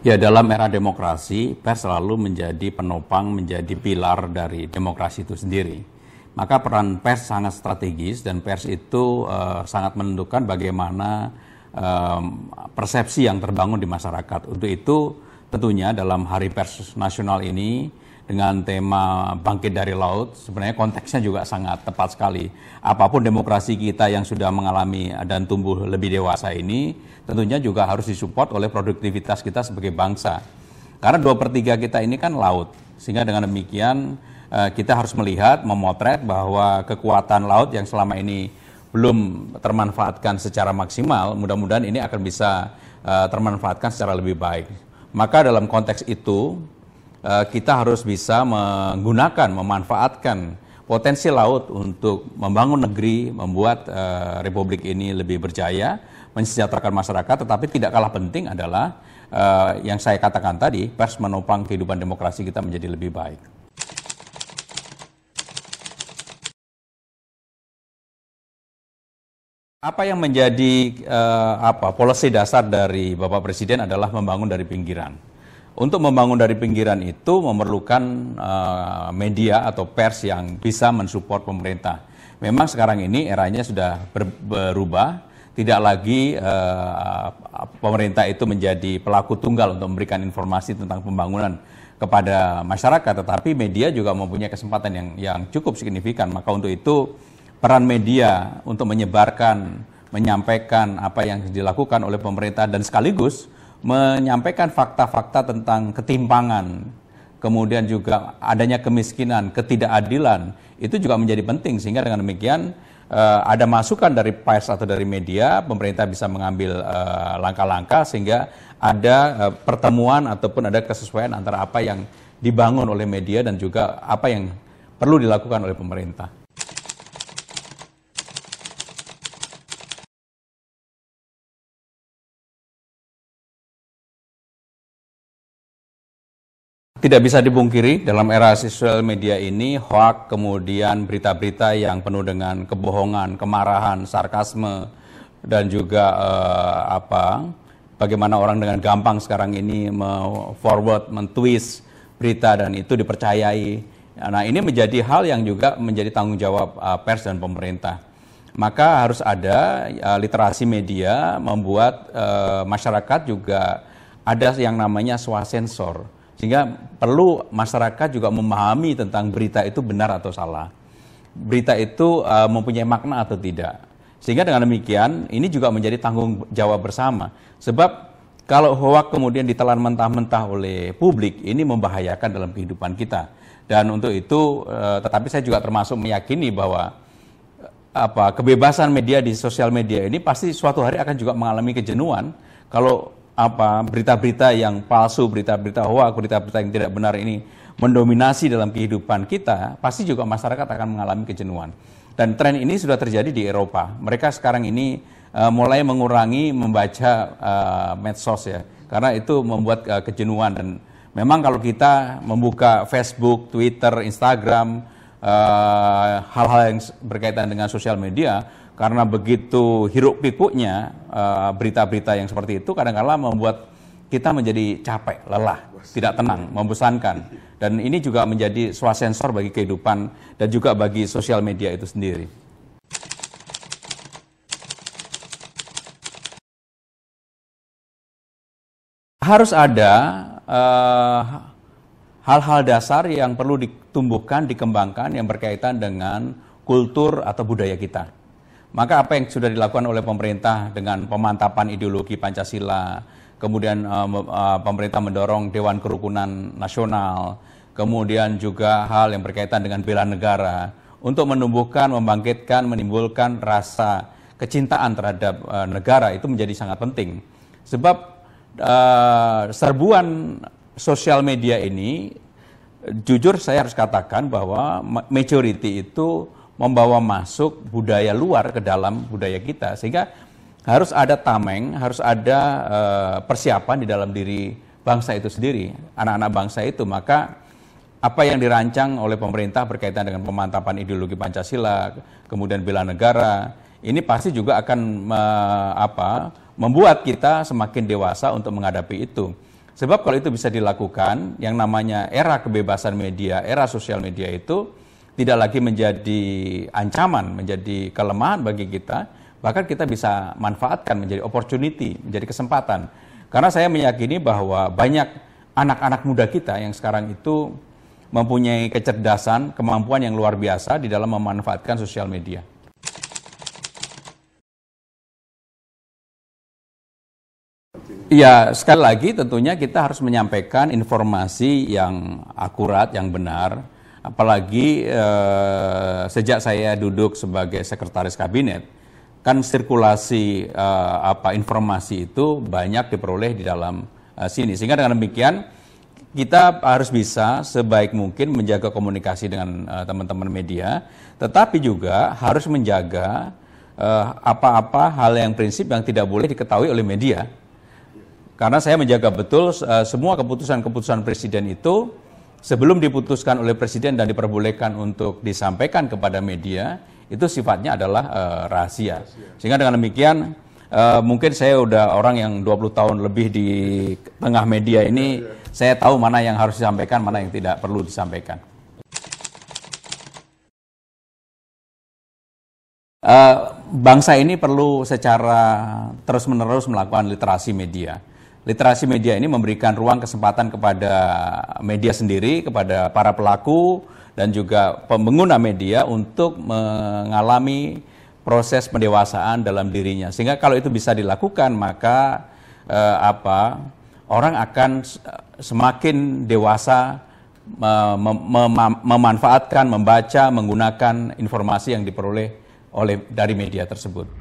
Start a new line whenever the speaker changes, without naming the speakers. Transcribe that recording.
Ya dalam era demokrasi, pers selalu menjadi penopang, menjadi pilar dari demokrasi itu sendiri. Maka peran pers sangat strategis dan pers itu uh, sangat menentukan bagaimana um, persepsi yang terbangun di masyarakat. Untuk itu tentunya dalam Hari Pers Nasional ini dengan tema bangkit dari laut sebenarnya konteksnya juga sangat tepat sekali. Apapun demokrasi kita yang sudah mengalami dan tumbuh lebih dewasa ini tentunya juga harus disupport oleh produktivitas kita sebagai bangsa. Karena dua per tiga kita ini kan laut, sehingga dengan demikian eh, kita harus melihat, memotret bahwa kekuatan laut yang selama ini belum termanfaatkan secara maksimal, mudah-mudahan ini akan bisa eh, termanfaatkan secara lebih baik. Maka dalam konteks itu, Eh, kita harus bisa menggunakan, memanfaatkan potensi laut untuk membangun negeri, membuat eh, republik ini lebih berjaya, mensejahterakan masyarakat, tetapi tidak kalah penting adalah eh, yang saya katakan tadi, pers menopang kehidupan demokrasi kita menjadi lebih baik. Apa yang menjadi uh, apa policy dasar dari Bapak Presiden adalah membangun dari pinggiran untuk membangun dari pinggiran itu memerlukan uh, media atau pers yang bisa mensupport pemerintah. Memang sekarang ini eranya sudah ber berubah, tidak lagi uh, pemerintah itu menjadi pelaku tunggal untuk memberikan informasi tentang pembangunan kepada masyarakat, tetapi media juga mempunyai kesempatan yang yang cukup signifikan. Maka untuk itu peran media untuk menyebarkan, menyampaikan apa yang dilakukan oleh pemerintah dan sekaligus menyampaikan fakta-fakta tentang ketimpangan, kemudian juga adanya kemiskinan, ketidakadilan, itu juga menjadi penting sehingga dengan demikian uh, ada masukan dari pers atau dari media, pemerintah bisa mengambil langkah eh, langkah-langkah sehingga ada uh, pertemuan ataupun ada kesesuaian antara apa yang dibangun oleh media dan juga apa yang perlu dilakukan oleh pemerintah. Tidak bisa dipungkiri dalam era sosial media ini hoax, kemudian berita-berita yang penuh dengan kebohongan, kemarahan, sarkasme dan juga eh, apa bagaimana orang dengan gampang sekarang ini forward, mentwist berita dan itu dipercayai. Nah, ini menjadi hal yang juga menjadi tanggung jawab eh, pers dan pemerintah. Maka harus ada eh, literasi media membuat eh, masyarakat juga ada yang namanya swasensor sehingga perlu masyarakat juga memahami tentang berita itu benar atau salah. Berita itu uh, mempunyai makna atau tidak. Sehingga dengan demikian ini juga menjadi tanggung jawab bersama. Sebab kalau hoak kemudian ditelan mentah-mentah oleh publik ini membahayakan dalam kehidupan kita. Dan untuk itu uh, tetapi saya juga termasuk meyakini bahwa e, apa kebebasan media di sosial media ini pasti suatu hari akan juga mengalami kejenuhan kalau apa berita-berita yang palsu, berita-berita hoax, berita-berita yang tidak benar ini mendominasi dalam kehidupan kita, pasti juga masyarakat akan mengalami kejenuhan. Dan tren ini sudah terjadi di Eropa. Mereka sekarang ini uh, mulai mengurangi membaca uh, medsos ya, karena itu membuat uh, kejenuhan. Dan memang kalau kita membuka Facebook, Twitter, Instagram, Eh, hal-hal uh, yang berkaitan dengan sosial media karena begitu hiruk pikuknya eh, berita-berita uh, yang seperti itu kadang-kala -kadang membuat kita menjadi capek, lelah, tidak tenang, membosankan. Dan ini juga menjadi swasensor bagi kehidupan dan juga bagi sosial media itu sendiri. Harus ada uh, hal-hal dasar yang perlu ditumbuhkan, dikembangkan yang berkaitan dengan kultur atau budaya kita. Maka apa yang sudah dilakukan oleh pemerintah dengan pemantapan ideologi Pancasila, kemudian eh, eh, pemerintah mendorong Dewan Kerukunan Nasional, kemudian juga hal yang berkaitan dengan bela negara untuk menumbuhkan, membangkitkan, menimbulkan rasa kecintaan terhadap eh, negara itu menjadi sangat penting. Sebab serbuan sosial media ini jujur saya harus katakan bahwa majority itu membawa masuk budaya luar ke dalam budaya kita sehingga harus ada tameng, harus ada eh, persiapan di dalam diri bangsa itu sendiri, anak-anak bangsa itu maka apa yang dirancang oleh pemerintah berkaitan dengan pemantapan ideologi Pancasila, kemudian bela negara, ini pasti juga akan me, apa, membuat kita semakin dewasa untuk menghadapi itu. Sebab kalau itu bisa dilakukan, yang namanya era kebebasan media, era sosial media itu tidak lagi menjadi ancaman, menjadi kelemahan bagi kita, bahkan kita bisa manfaatkan menjadi opportunity, menjadi kesempatan. Karena saya meyakini bahwa banyak anak-anak muda kita yang sekarang itu mempunyai kecerdasan, kemampuan yang luar biasa di dalam memanfaatkan sosial media. Iya, sekali lagi tentunya kita harus menyampaikan informasi yang akurat, yang benar. Apalagi eh, sejak saya duduk sebagai sekretaris kabinet, kan sirkulasi eh, apa informasi itu banyak diperoleh di dalam eh, sini. Sehingga dengan demikian kita harus bisa sebaik mungkin menjaga komunikasi dengan eh, teman-teman media, tetapi juga harus menjaga eh, apa-apa hal yang prinsip yang tidak boleh diketahui oleh media karena saya menjaga betul uh, semua keputusan-keputusan presiden itu sebelum diputuskan oleh presiden dan diperbolehkan untuk disampaikan kepada media itu sifatnya adalah uh, rahasia. Sehingga dengan demikian uh, mungkin saya udah orang yang 20 tahun lebih di tengah media ini iya, iya. saya tahu mana yang harus disampaikan, mana yang tidak perlu disampaikan. Uh, bangsa ini perlu secara terus-menerus melakukan literasi media literasi media ini memberikan ruang kesempatan kepada media sendiri, kepada para pelaku dan juga pengguna media untuk mengalami proses pendewasaan dalam dirinya. Sehingga kalau itu bisa dilakukan maka eh, apa orang akan eh, semakin dewasa mem mem memanfaatkan, membaca, menggunakan informasi yang diperoleh oleh dari media tersebut.